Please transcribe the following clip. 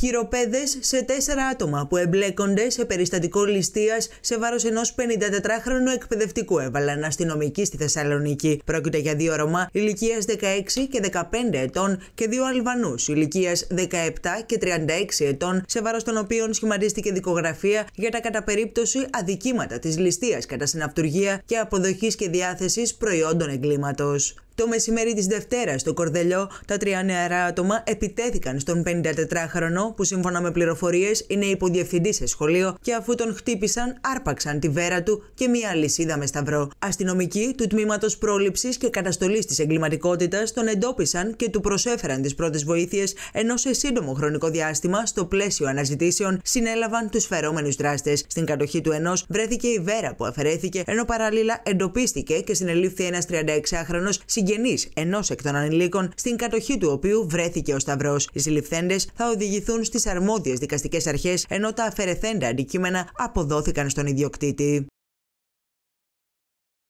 χειροπέδες σε τέσσερα άτομα που εμπλέκονται σε περιστατικό ληστείας σε βάρος ενός 54χρονου εκπαιδευτικού, έβαλαν αστυνομικοί στη Θεσσαλονίκη. Πρόκειται για δύο Ρωμά ηλικίας 16 και 15 ετών και δύο Αλβανούς ηλικίας 17 και 36 ετών, σε βάρος των οποίων σχηματίστηκε δικογραφία για τα κατά περίπτωση αδικήματα της ληστείας κατά συναυτουργία και αποδοχής και διάθεσης προϊόντων εγκλήματος. Το μεσημέρι της Δευτέρας, στο Κορδελιό, τα τρία νεαρά άτομα επιτέθηκαν στον 54χρονο, που σύμφωνα με πληροφορίες είναι υποδιευθυντή σε σχολείο, και αφού τον χτύπησαν, άρπαξαν τη βέρα του και μία λυσίδα με σταυρό. Αστυνομικοί του τμήματος πρόληψης και καταστολής της εγκληματικότητας τον εντόπισαν και του προσέφεραν τις πρώτες βοήθειες, ενώ σε σύντομο χρονικό διάστημα, στο πλαίσιο αναζητήσεων, συνέλαβαν τους φερόμενους δράστες. Στην κατοχή του ενός βρέθηκε η βέρα που αφαιρέθηκε, ενώ παράλληλα εντοπίστηκε και συνελήφθη ένας 36χρονο συγγενείς ενός εκ των ανηλίκων, στην κατοχή του οποίου βρέθηκε ο Σταυρός. Οι συλληφθέντες θα οδηγηθούν στις αρμόδιες δικαστικές αρχές, ενώ τα αφαιρεθέντα αντικείμενα αποδόθηκαν στον ιδιοκτήτη.